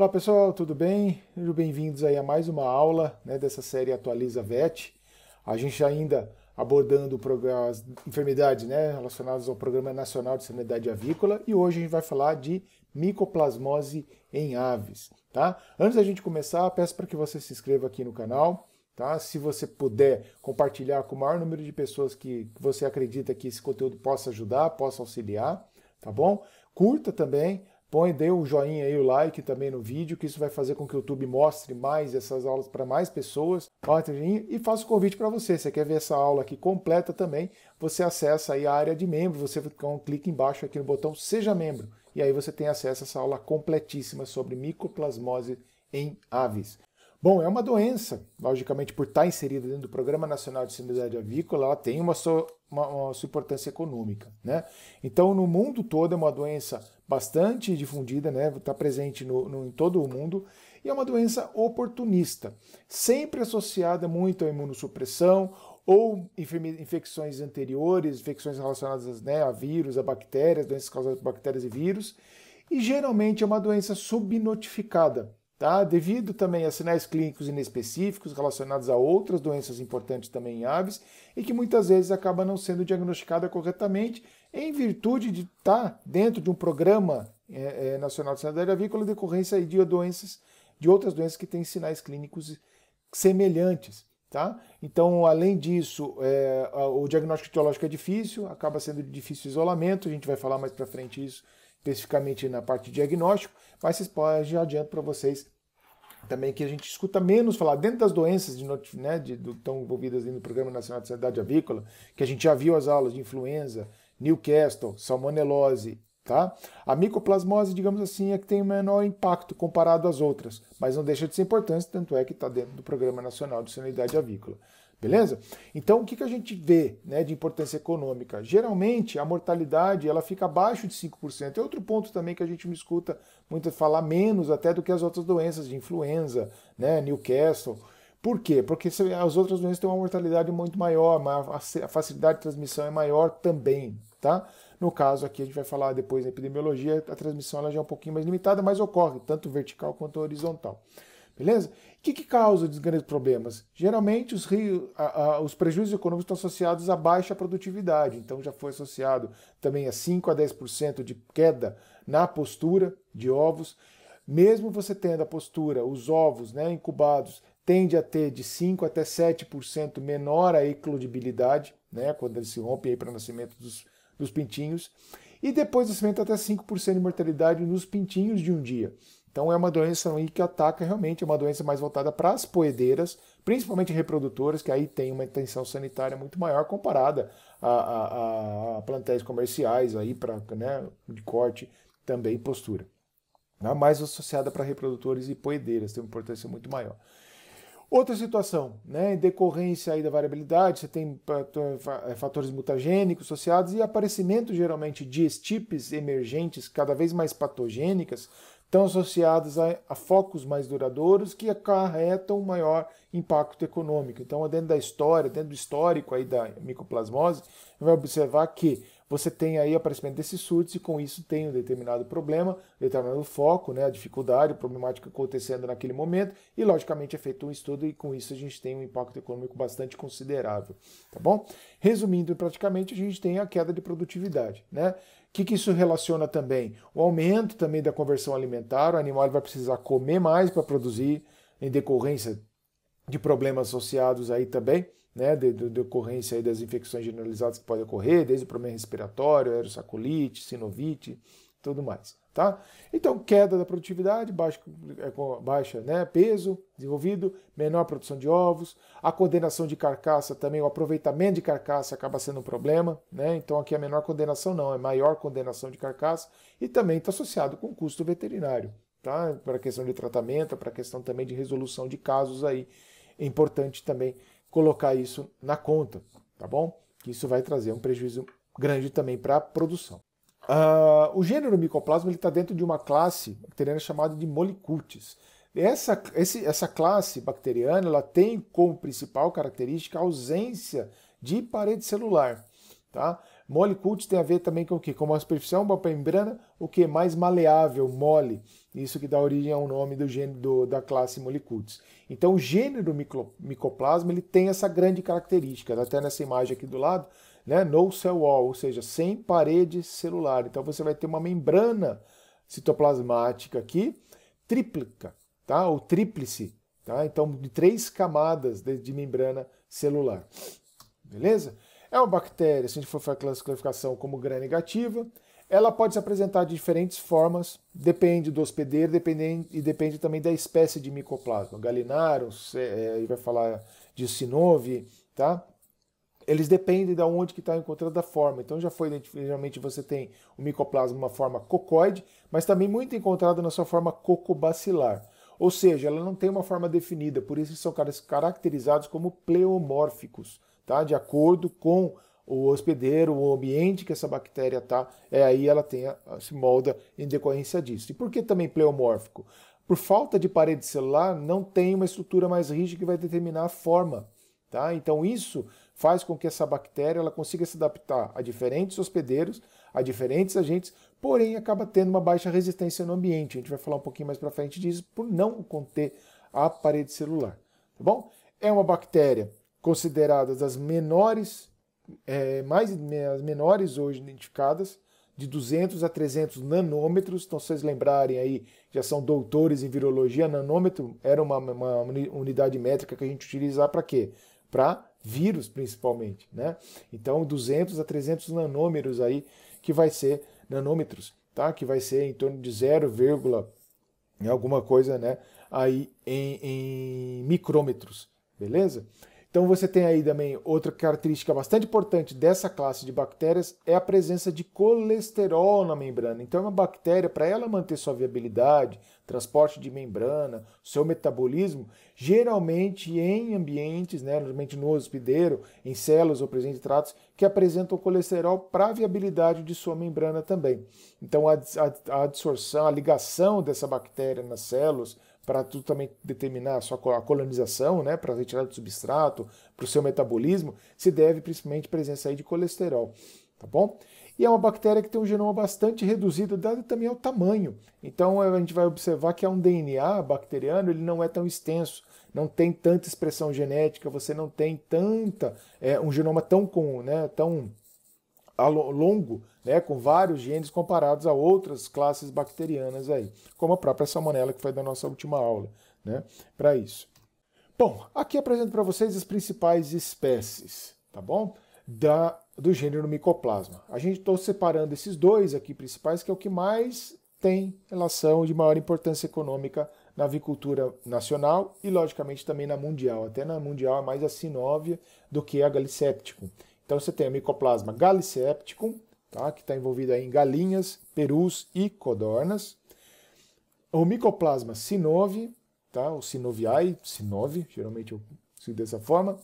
Olá pessoal, tudo bem? Sejam bem-vindos aí a mais uma aula né, dessa série Atualiza VET. A gente ainda abordando as enfermidades né, relacionadas ao Programa Nacional de Sanidade Avícola e hoje a gente vai falar de micoplasmose em aves. Tá? Antes da gente começar, peço para que você se inscreva aqui no canal. Tá? Se você puder compartilhar com o maior número de pessoas que você acredita que esse conteúdo possa ajudar, possa auxiliar, tá bom? Curta também, Põe, dê o um joinha e o like também no vídeo, que isso vai fazer com que o YouTube mostre mais essas aulas para mais pessoas. E faço o convite para você, você quer ver essa aula aqui completa também, você acessa aí a área de membro, você um clique embaixo aqui no botão Seja Membro, e aí você tem acesso a essa aula completíssima sobre micoplasmose em aves. Bom, é uma doença, logicamente, por estar tá inserida dentro do Programa Nacional de Sanidade Avícola, ela tem uma sua, uma, uma sua, importância econômica. Né? Então, no mundo todo, é uma doença bastante difundida, né? Está presente no, no, em todo o mundo e é uma doença oportunista, sempre associada muito à imunossupressão ou infecções anteriores, infecções relacionadas né, a vírus, a bactérias, doenças causadas por bactérias e vírus, e geralmente é uma doença subnotificada. Tá? Devido também a sinais clínicos inespecíficos relacionados a outras doenças importantes também em aves e que muitas vezes acaba não sendo diagnosticada corretamente em virtude de estar tá dentro de um programa é, é, nacional de sanidade avícola decorrência de doenças de outras doenças que têm sinais clínicos semelhantes. Tá? Então, além disso, é, o diagnóstico etiológico é difícil, acaba sendo de difícil isolamento, a gente vai falar mais para frente isso especificamente na parte de diagnóstico, mas já adianto para vocês também que a gente escuta menos falar dentro das doenças de, né, de, do, tão envolvidas no Programa Nacional de Sanidade Avícola, que a gente já viu as aulas de influenza, Newcastle, salmonelose, tá? A micoplasmose, digamos assim, é que tem o menor impacto comparado às outras, mas não deixa de ser importante, tanto é que está dentro do Programa Nacional de Sanidade Avícola. Beleza? Então, o que, que a gente vê né, de importância econômica? Geralmente, a mortalidade ela fica abaixo de 5%. É outro ponto também que a gente me escuta muito falar menos até do que as outras doenças de influenza, né, Newcastle. Por quê? Porque as outras doenças têm uma mortalidade muito maior, a facilidade de transmissão é maior também, tá? No caso aqui, a gente vai falar depois na epidemiologia, a transmissão ela já é um pouquinho mais limitada, mas ocorre tanto vertical quanto horizontal. Beleza? O que, que, causa os grandes problemas? Geralmente, os, rios, a, a, os prejuízos econômicos estão associados à baixa produtividade, então já foi associado também a 5 a 10% de queda na postura de ovos. Mesmo você tendo a postura, os ovos né, incubados tende a ter de 5 até 7% menor a eclodibilidade, né, quando eles se rompem para o nascimento dos, dos pintinhos, e depois do nascimento até 5% de mortalidade nos pintinhos de um dia. Então é uma doença que ataca realmente, é uma doença mais voltada para as poedeiras, principalmente reprodutoras, que aí tem uma intenção sanitária muito maior comparada a, a, a plantéis comerciais aí para né, de corte também postura. Né? Mais associada para reprodutores e poedeiras, tem uma importância muito maior. Outra situação, né, em decorrência aí da variabilidade, você tem é, fatores mutagênicos associados e aparecimento geralmente de estipes emergentes cada vez mais patogênicas, estão associadas a, a, focos mais duradouros que acarretam um maior impacto econômico. Então, dentro da história, dentro do histórico aí da micoplasmose, vai observar que você tem aí aparecimento desses surtos e com isso tem um determinado problema, determinado foco, né, a dificuldade, a problemática acontecendo naquele momento e logicamente é feito um estudo e com isso a gente tem um impacto econômico bastante considerável, tá bom? Resumindo, praticamente a gente tem a queda de produtividade, né? O que, que, isso relaciona também? O aumento também da conversão alimentar, o animal vai precisar comer mais para produzir, em decorrência de problemas associados aí também, né, de, de decorrência aí das infecções generalizadas que podem ocorrer, desde o problema respiratório, aerossaculite, sinovite, tudo mais. Tá? Então, queda da produtividade, baixo, é, baixa né, peso desenvolvido, menor produção de ovos, a condenação de carcaça também, o aproveitamento de carcaça acaba sendo um problema, né? então aqui a é menor condenação não, é maior condenação de carcaça e também está associado com custo veterinário, tá? para a questão de tratamento, para a questão também de resolução de casos aí, é importante também colocar isso na conta, tá bom? Que isso vai trazer um prejuízo grande também para a produção. Uh, o gênero micoplasma está dentro de uma classe bacteriana chamada de molicutes. Essa, esse, essa classe bacteriana ela tem como principal característica a ausência de parede celular. Tá? Molicutes tem a ver também com o que? Com uma superfície, é uma membrana, o que? Mais maleável, mole. Isso que dá origem ao nome do gênero do, da classe molicutes. Então o gênero micro, micoplasma ele tem essa grande característica. Até nessa imagem aqui do lado, né? no cell wall, ou seja, sem parede celular. Então você vai ter uma membrana citoplasmática aqui, tríplica, tá? ou tríplice, tá? então de três camadas de, de membrana celular. Beleza? É uma bactéria, se a gente for fazer a classificação como gram negativa, ela pode se apresentar de diferentes formas, depende do hospedeiro depende, e depende também da espécie de micoplasma. Galinarum, é, vai falar de sinove, tá? eles dependem de onde que está encontrada a forma. Então já foi, geralmente você tem o micoplasma uma forma cocoide, mas também muito encontrada na sua forma cocobacilar. Ou seja, ela não tem uma forma definida, por isso são caracterizados como pleomórficos, tá? de acordo com o hospedeiro, o ambiente que essa bactéria está, é aí ela tem, se molda em decorrência disso. E por que também pleomórfico? Por falta de parede celular, não tem uma estrutura mais rígida que vai determinar a forma. Tá? Então isso faz com que essa bactéria ela consiga se adaptar a diferentes hospedeiros, a diferentes agentes, porém acaba tendo uma baixa resistência no ambiente. A gente vai falar um pouquinho mais para frente disso por não conter a parede celular, tá bom? É uma bactéria considerada das menores, é, mais as menores hoje identificadas, de 200 a 300 nanômetros. Então, se vocês lembrarem aí, já são doutores em virologia, nanômetro era uma, uma unidade métrica que a gente utilizava para quê? para vírus principalmente, né? Então 200 a 300 nanômetros aí que vai ser nanômetros, tá? Que vai ser em torno de 0, alguma coisa, né? Aí em, em micrômetros, beleza? Então você tem aí também outra característica bastante importante dessa classe de bactérias é a presença de colesterol na membrana. Então é uma bactéria para ela manter sua viabilidade, transporte de membrana, seu metabolismo, geralmente em ambientes, né, normalmente no hospedeiro, em células ou presente tratos que apresentam colesterol para a viabilidade de sua membrana também. Então a, a, a absorção, a ligação dessa bactéria nas células para tu também determinar a sua colonização, né, para retirar do substrato, para o seu metabolismo, se deve principalmente à presença aí de colesterol, tá bom? E é uma bactéria que tem um genoma bastante reduzido, dado também ao tamanho. Então a gente vai observar que é um DNA bacteriano, ele não é tão extenso, não tem tanta expressão genética, você não tem tanta é, um genoma tão com, né, tão longo, né, com vários genes comparados a outras classes bacterianas aí, como a própria salmonela que foi da nossa última aula, né, para isso. Bom, aqui apresento para vocês as principais espécies, tá bom? Da do gênero Mycoplasma. A gente está separando esses dois aqui principais, que é o que mais tem relação de maior importância econômica na avicultura nacional e, logicamente, também na mundial. Até na mundial é mais a sinóvia do que a Galicéptico. Então você tem o Mycoplasma gallicepticum, tá? que está envolvido em galinhas, perus e codornas. O Mycoplasma sinovi, tá? o sinoviae, sinove, geralmente eu sigo dessa forma,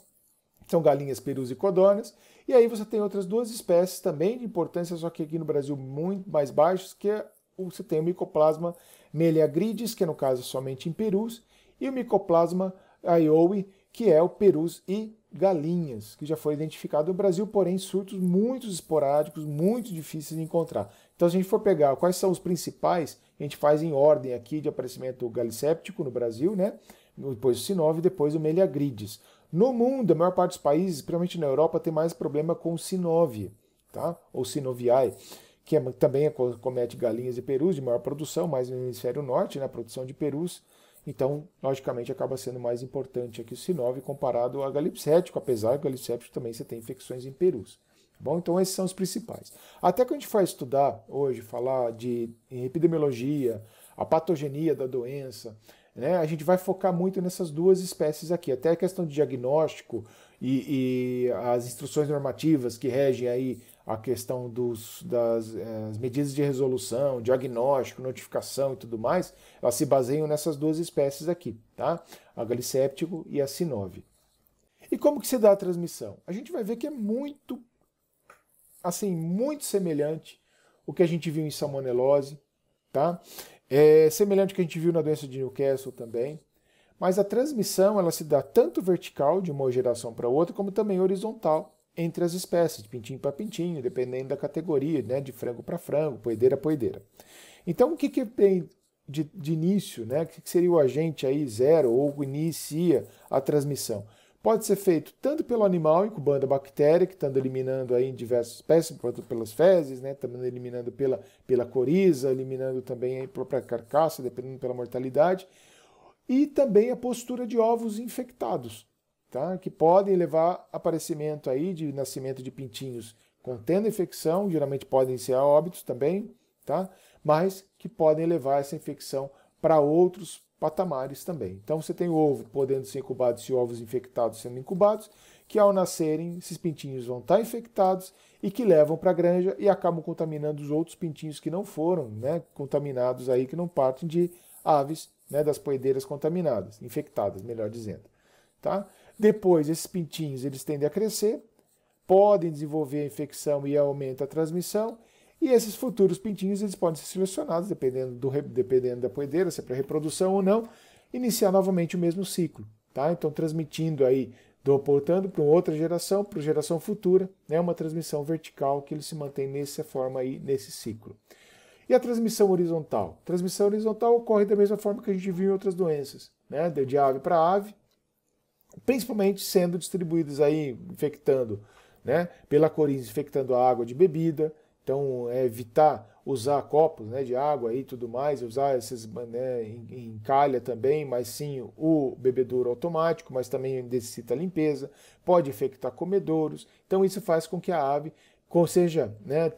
são galinhas, perus e codornas. E aí você tem outras duas espécies também de importância, só que aqui no Brasil muito mais baixas, que é, você tem o Mycoplasma meleagrides, que é no caso somente em perus, e o Mycoplasma aiowi, que é o perus e galinhas, que já foi identificado no Brasil, porém surtos muito esporádicos, muito difíceis de encontrar. Então, se a gente for pegar quais são os principais, a gente faz em ordem aqui de aparecimento galicéptico no Brasil, né? depois o Sinove e depois o Meliagrides. No mundo, a maior parte dos países, principalmente na Europa, tem mais problema com o Sinove, tá? ou Sinoviae, que é, também acomete é galinhas e perus de maior produção, mais no hemisfério norte, na né? produção de perus. Então, logicamente, acaba sendo mais importante aqui o C9 comparado ao galipsético, apesar que o galipséptico também você tem infecções em perus. Tá bom, então esses são os principais. Até que a gente for estudar hoje, falar de epidemiologia, a patogenia da doença, né, a gente vai focar muito nessas duas espécies aqui. Até a questão de diagnóstico e, e as instruções normativas que regem aí a questão dos, das eh, medidas de resolução, diagnóstico, notificação e tudo mais, elas se baseiam nessas duas espécies aqui, tá? A galicéptico e a sinove. E como que se dá a transmissão? A gente vai ver que é muito, assim, muito semelhante o que a gente viu em salmonelose, tá? É semelhante ao que a gente viu na doença de Newcastle também, mas a transmissão ela se dá tanto vertical, de uma geração para outra, como também horizontal, entre as espécies, de pintinho para pintinho, dependendo da categoria, né, de frango para frango, poedeira para poedeira. Então, o que, que tem de, de início, né, o que, que seria o agente aí zero ou inicia a transmissão? Pode ser feito tanto pelo animal, incubando a bactéria, que estando eliminando aí em diversas espécies, portanto, pelas fezes, né, também eliminando pela, pela coriza, eliminando também a própria carcaça, dependendo pela mortalidade, e também a postura de ovos infectados tá? que podem levar aparecimento aí de nascimento de pintinhos contendo infecção, geralmente podem ser a óbitos também, tá? mas que podem levar essa infecção para outros patamares também. Então você tem o ovo podendo ser incubado se ovos infectados sendo incubados, que ao nascerem, esses pintinhos vão estar tá infectados e que levam para a granja e acabam contaminando os outros pintinhos que não foram né, contaminados aí, que não partem de aves né, das poedeiras contaminadas, infectadas, melhor dizendo. Tá? Depois, esses pintinhos eles tendem a crescer, podem desenvolver a infecção e aumenta a transmissão. E esses futuros pintinhos eles podem ser selecionados, dependendo, do, dependendo da poedeira, se é para reprodução ou não, iniciar novamente o mesmo ciclo. Tá? Então, transmitindo aí, portando para outra geração, para geração futura, né? uma transmissão vertical que ele se mantém nessa forma aí, nesse ciclo. E a transmissão horizontal? Transmissão horizontal ocorre da mesma forma que a gente viu em outras doenças, né? de ave para ave, principalmente sendo distribuídos aí, infectando, né, pela coriza, infectando a água de bebida. Então, é evitar usar copos né, de água e tudo mais, usar esses né, em, em calha também, mas sim o bebedouro automático, mas também necessita limpeza, pode infectar comedouros. Então, isso faz com que a ave ou seja, né,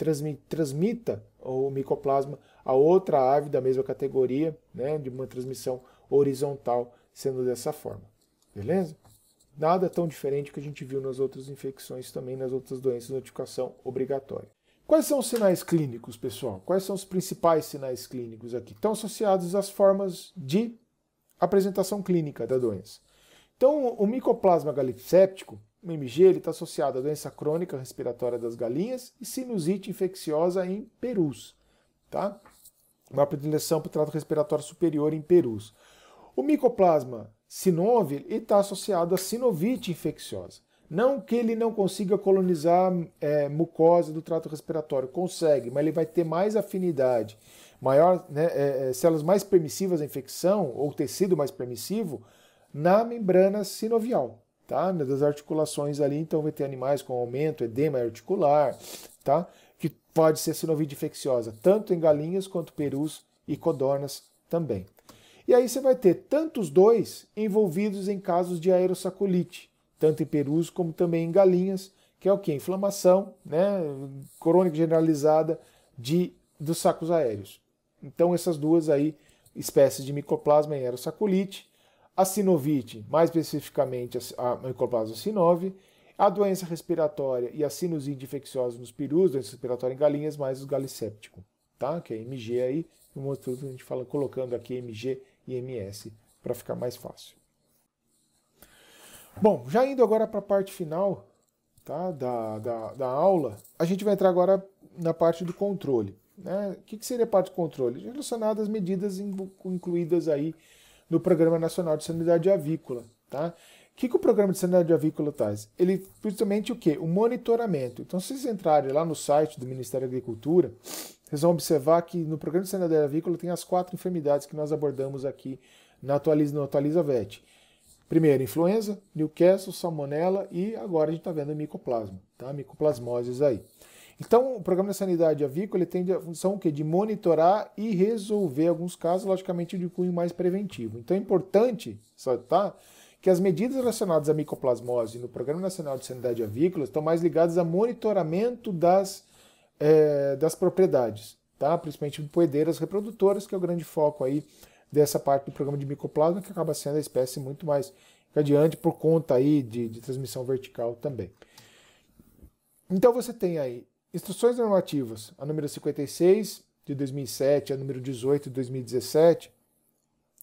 transmita o micoplasma a outra ave da mesma categoria, né, de uma transmissão horizontal, sendo dessa forma. Beleza? Nada tão diferente que a gente viu nas outras infecções também, nas outras doenças, de notificação obrigatória. Quais são os sinais clínicos, pessoal? Quais são os principais sinais clínicos aqui? Estão associados às formas de apresentação clínica da doença. Então, o micoplasma galipséptico, o MG, ele está associado à doença crônica respiratória das galinhas e sinusite infecciosa em perus, tá? Uma predileção para o trato respiratório superior em perus. O micoplasma Sinovir está associado a sinovite infecciosa. Não que ele não consiga colonizar é, mucosa do trato respiratório, consegue, mas ele vai ter mais afinidade, maior, né, é, é células mais permissivas à infecção ou tecido mais permissivo na membrana sinovial, tá? Das articulações ali, então vai ter animais com aumento, edema articular, tá? Que pode ser sinovite infecciosa, tanto em galinhas quanto perus e codornas também. E aí você vai ter tantos dois envolvidos em casos de aerossacolite, tanto em perus como também em galinhas, que é o que? Inflamação né, crônica generalizada de, dos sacos aéreos. Então essas duas aí, espécies de micoplasma em aerossacolite, a sinovite, mais especificamente a, a micoplasma sinove, a doença respiratória e a sinusite infecciosa nos perus, doença respiratória em galinhas, mais o galicéptico, tá? Que é MG aí, um outro a gente fala colocando aqui MG IMS para ficar mais fácil. Bom, já indo agora para a parte final tá, da, da, da, aula, a gente vai entrar agora na parte do controle. Né? O que, que seria a parte do controle? Relacionada às medidas incluídas aí no Programa Nacional de Sanidade Avícola. Tá? que, que o programa de sanidade avícola traz? Ele, principalmente, o quê? O monitoramento. Então, se vocês entrarem lá no site do Ministério da Agricultura, vocês vão observar que no programa de sanidade avícola tem as quatro enfermidades que nós abordamos aqui na Atualiza, no Atualiza VET. Primeiro, influenza, Newcastle, salmonella e agora a gente está vendo micoplasma, tá? micoplasmoses aí. Então, o programa de sanidade avícola ele tem a função o quê? de monitorar e resolver alguns casos, logicamente, de cunho mais preventivo. Então, é importante, tá? que as medidas relacionadas à micoplasmose no Programa Nacional de Sanidade Avícola estão mais ligadas a monitoramento das, é, das propriedades, tá? principalmente poedeiras reprodutoras, que é o grande foco aí dessa parte do programa de micoplasma, que acaba sendo a espécie muito mais adiante por conta aí de, de transmissão vertical também. Então você tem aí instruções normativas, a número 56 de 2007, a número 18 de 2017,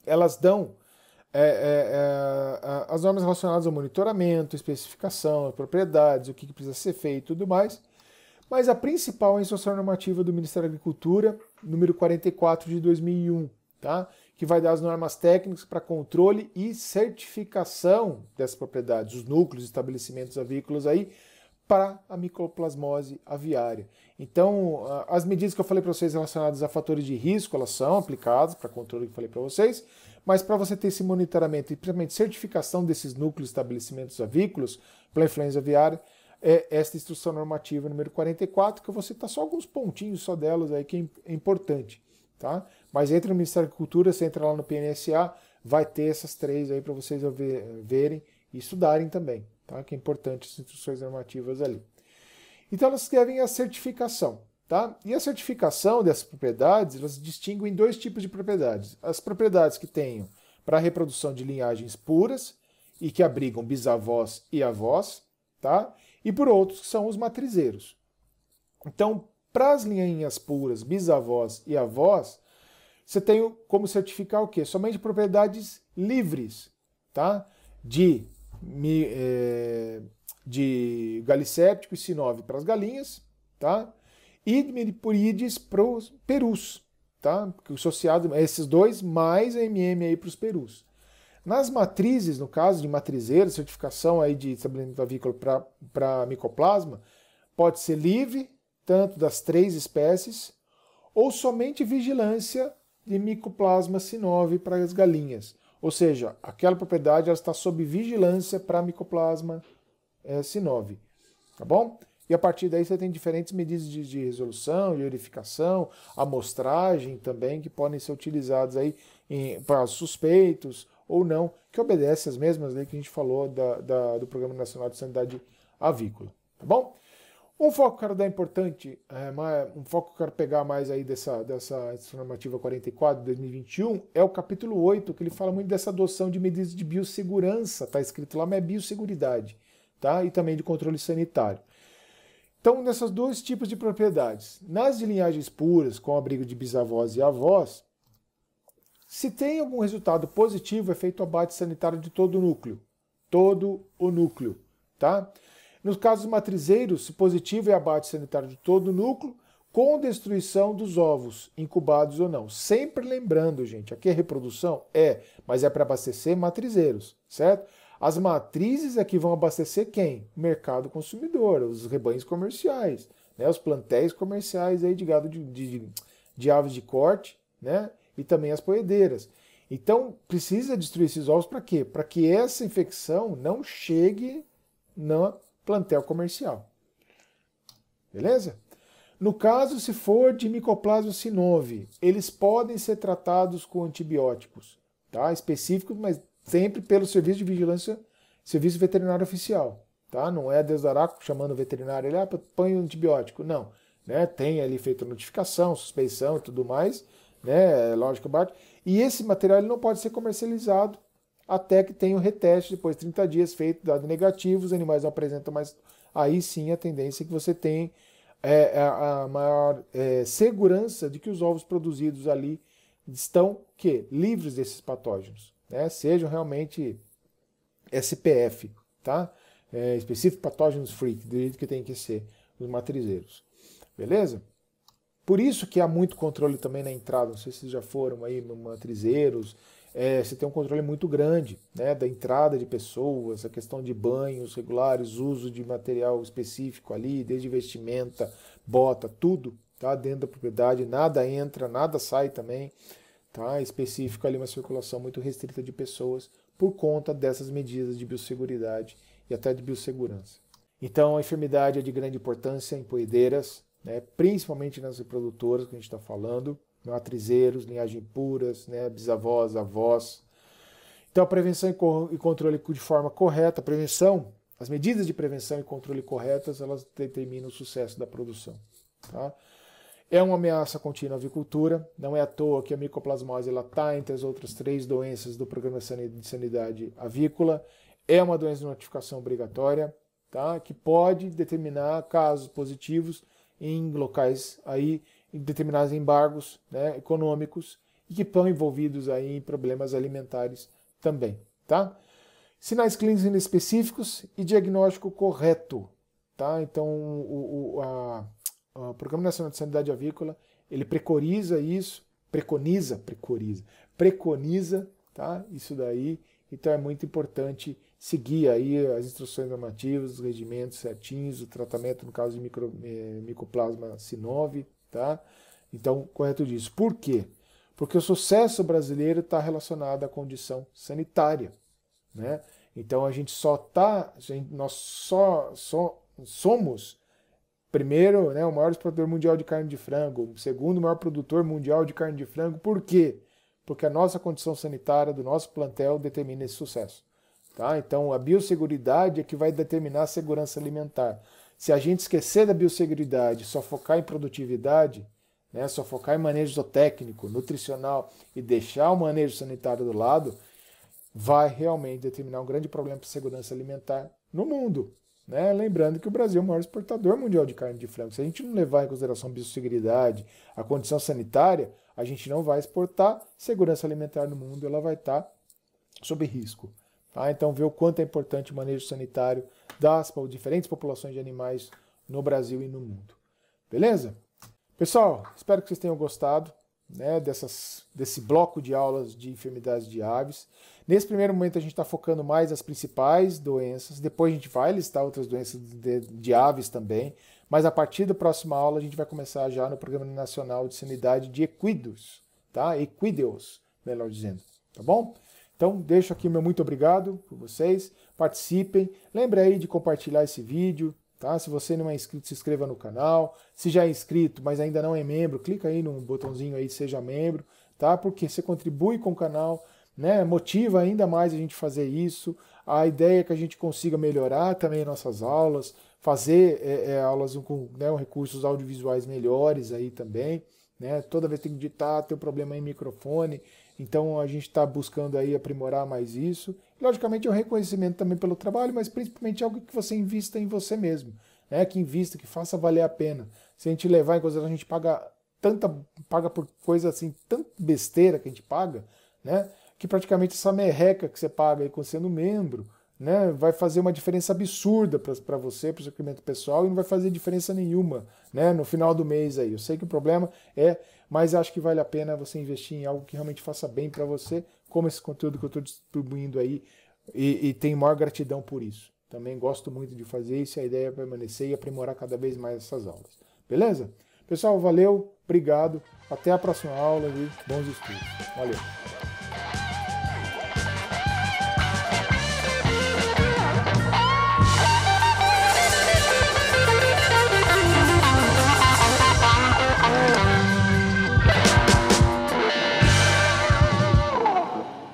elas dão é, é, é as normas relacionadas ao monitoramento, especificação, propriedades, o que, que precisa ser feito e tudo mais. Mas a principal é a instrução normativa do Ministério da Agricultura, número 44 de 2001, tá? que vai dar as normas técnicas para controle e certificação dessas propriedades, os núcleos, estabelecimentos avícolas aí, para a micoplasmose aviária. Então, as medidas que eu falei para vocês relacionadas a fatores de risco, elas são aplicadas para controle que eu falei para vocês, mas para você ter esse monitoramento e principalmente certificação desses núcleos estabelecimentos avícolas pela influenza aviária, é esta instrução normativa número 44, que eu vou citar só alguns pontinhos só delas aí que é, é importante, tá? Mas entra no Ministério da Agricultura, você entra lá no PNSA, vai ter essas três aí para vocês verem e estudarem também tá? que é importante as instruções normativas ali. Então elas querem a certificação. Tá? E a certificação dessas propriedades, elas distinguem dois tipos de propriedades. As propriedades que tenham para reprodução de linhagens puras e que abrigam bisavós e avós, tá? e por outros que são os matrizeiros. Então, para as linhas puras, bisavós e avós, você tem como certificar o quê? Somente propriedades livres, tá? De mi, é, de galicéptico e sinove para as galinhas, tá? E miripurídeos para os perus, tá? Porque o associado a esses dois mais a MM aí para os perus. Nas matrizes, no caso de matrizeira, certificação aí de estabelecimento avícola para micoplasma, pode ser livre, tanto das três espécies, ou somente vigilância de Mycoplasma sinove para as galinhas. Ou seja, aquela propriedade ela está sob vigilância para micoplasma S9. Eh, tá bom? E a partir daí você tem diferentes medidas de, de resolução, de verificação, amostragem também, que podem ser utilizadas aí para suspeitos ou não, que obedece às mesmas leis que a gente falou da, da, do Programa Nacional de Sanidade Avícola. Tá bom? Um foco que eu quero dar importante, é, um foco que eu quero pegar mais aí dessa, dessa edição normativa 44 de 2021 é o capítulo 8, que ele fala muito dessa adoção de medidas de biossegurança, tá escrito lá, mas é biosseguridade, tá? E também de controle sanitário. Então, nessas dois tipos de propriedades, nas de linhagens puras, com abrigo de bisavós e avós, se tem algum resultado positivo, é feito o abate sanitário de todo o núcleo. Todo o núcleo, tá? Tá? Nos casos matrizeiros, se positivo é abate sanitário de todo o núcleo, com destruição dos ovos, incubados ou não. Sempre lembrando, gente, aqui é reprodução? É, mas é para abastecer matrizeiros, certo? As matrizes é que vão abastecer quem? O mercado consumidor, os rebanhos comerciais, né? os plantéis comerciais aí de gado de, de, de aves de corte, né? E também as poedeiras. Então, precisa destruir esses ovos para quê? Para que essa infecção não chegue na plantel comercial. Beleza? No caso, se for de micoplasma sinove, eles podem ser tratados com antibióticos, tá? Específicos, mas sempre pelo serviço de vigilância, serviço veterinário oficial, tá? Não é Deus Araco chamando o veterinário, ele, ah, põe um antibiótico. Não, né? Tem ali feita notificação, suspeição e tudo mais, né? É lógico, bate. E esse material ele não pode ser comercializado até que tenha o reteste, depois de 30 dias feito, dado negativo, os animais não apresentam mais. Aí sim a tendência é que você tem é, é a, maior é, segurança de que os ovos produzidos ali estão que livres desses patógenos, né? sejam realmente SPF, tá? É, específico patógenos free, do jeito que tem que ser os matrizeiros. Beleza? Por isso que há muito controle também na entrada, não sei se já foram aí matrizeiros, é, você tem um controle muito grande né, da entrada de pessoas, a questão de banhos regulares, uso de material específico ali, desde vestimenta, bota, tudo tá dentro da propriedade, nada entra, nada sai também, tá específico ali uma circulação muito restrita de pessoas por conta dessas medidas de biosseguridade e até de biossegurança. Então a enfermidade é de grande importância em poedeiras, né, principalmente nas reprodutoras que a gente está falando matrizeiros, linhagem puras, né, bisavós, avós. Então, a prevenção e controle de forma correta, a prevenção, as medidas de prevenção e controle corretas, elas determinam o sucesso da produção. Tá? É uma ameaça contínua à avicultura, não é à toa que a micoplasmose está entre as outras três doenças do Programa de Sanidade Avícola, é uma doença de notificação obrigatória, tá? que pode determinar casos positivos em locais aí determinados embargos né, econômicos e que estão envolvidos aí em problemas alimentares também, tá? Sinais clínicos específicos e diagnóstico correto, tá? Então, o, o, a, o Programa Nacional de Sanidade Avícola, ele preconiza isso, preconiza, preconiza, preconiza, tá? Isso daí, então é muito importante seguir aí as instruções normativas, os regimentos certinhos, o tratamento no caso de micro, eh, micoplasma C9, Tá? Então, correto disso. Por quê? Porque o sucesso brasileiro está relacionado à condição sanitária. Né? Então a gente só tá, nós só, só somos primeiro, né, o maior exportador mundial de carne de frango, segundo maior produtor mundial de carne de frango. Por quê? Porque a nossa condição sanitária do nosso plantel determina esse sucesso. Tá? Então a biosseguridade é que vai determinar a segurança alimentar. Se a gente esquecer da biosseguridade, só focar em produtividade, né, só focar em manejo zootécnico, nutricional e deixar o manejo sanitário do lado, vai realmente determinar um grande problema para a segurança alimentar no mundo. Né? Lembrando que o Brasil é o maior exportador mundial de carne de frango. Se a gente não levar em consideração a biosseguridade, a condição sanitária, a gente não vai exportar. Segurança alimentar no mundo ela vai estar tá sob risco. Tá? Então, vê o quanto é importante o manejo sanitário das diferentes populações de animais no Brasil e no mundo. Beleza? Pessoal, espero que vocês tenham gostado né, dessas, desse bloco de aulas de enfermidades de aves. Nesse primeiro momento a gente está focando mais as principais doenças, depois a gente vai listar outras doenças de, de aves também, mas a partir da próxima aula a gente vai começar já no Programa Nacional de Sanidade de Equidos, tá? Equideos, melhor dizendo, tá bom? Então, deixo aqui meu muito obrigado por vocês. Participem. Lembre aí de compartilhar esse vídeo, tá? Se você não é inscrito, se inscreva no canal. Se já é inscrito, mas ainda não é membro, clica aí no botãozinho aí seja membro, tá? Porque você contribui com o canal, né? Motiva ainda mais a gente fazer isso. A ideia é que a gente consiga melhorar também nossas aulas, fazer é, é, aulas com né, recursos audiovisuais melhores aí também, né? Toda vez tem que digitar, tem um problema em microfone. Então a gente está buscando aí aprimorar mais isso. Logicamente é um reconhecimento também pelo trabalho, mas principalmente algo que você invista em você mesmo, né? Que invista, que faça valer a pena. Se a gente levar em consideração, a gente paga tanta paga por coisa assim, tanta besteira que a gente paga, né? Que praticamente essa merreca que você paga aí sendo membro, né, vai fazer uma diferença absurda para você, para o seu crescimento pessoal, e não vai fazer diferença nenhuma né, no final do mês. aí. Eu sei que o problema é, mas acho que vale a pena você investir em algo que realmente faça bem para você, como esse conteúdo que eu estou distribuindo aí, e, e tenho maior gratidão por isso. Também gosto muito de fazer isso, a ideia é permanecer e aprimorar cada vez mais essas aulas. Beleza? Pessoal, valeu, obrigado, até a próxima aula e bons estudos. Valeu!